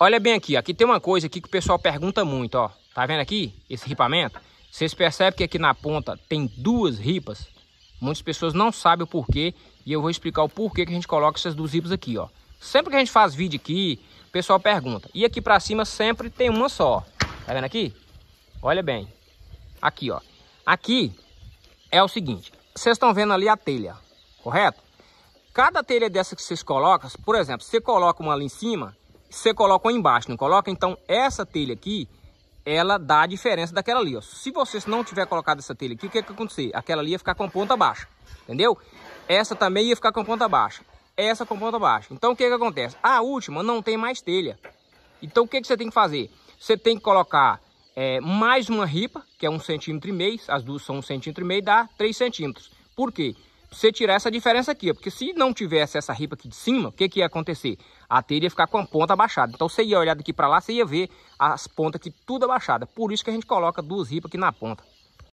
Olha bem aqui, aqui tem uma coisa aqui que o pessoal pergunta muito, ó. Tá vendo aqui esse ripamento? Vocês percebem que aqui na ponta tem duas ripas? Muitas pessoas não sabem o porquê e eu vou explicar o porquê que a gente coloca essas duas ripas aqui, ó. Sempre que a gente faz vídeo aqui, o pessoal pergunta. E aqui pra cima sempre tem uma só, Tá vendo aqui? Olha bem. Aqui, ó. Aqui é o seguinte. Vocês estão vendo ali a telha, correto? Cada telha dessa que vocês colocam, por exemplo, você coloca uma ali em cima, você coloca embaixo, não coloca? Então, essa telha aqui, ela dá a diferença daquela ali, ó. Se você não tiver colocado essa telha aqui, o que que acontecer? Aquela ali ia ficar com ponta baixa, entendeu? Essa também ia ficar com ponta baixa, essa com ponta baixa. Então, o que que acontece? A última não tem mais telha. Então, o que que você tem que fazer? Você tem que colocar é, mais uma ripa, que é um centímetro e meio, as duas são um centímetro e meio, dá três centímetros. Por quê? você tirar essa diferença aqui, ó, porque se não tivesse essa ripa aqui de cima, o que, que ia acontecer? A telha ia ficar com a ponta abaixada. Então você ia olhar daqui para lá, você ia ver as pontas aqui tudo abaixada. Por isso que a gente coloca duas ripas aqui na ponta.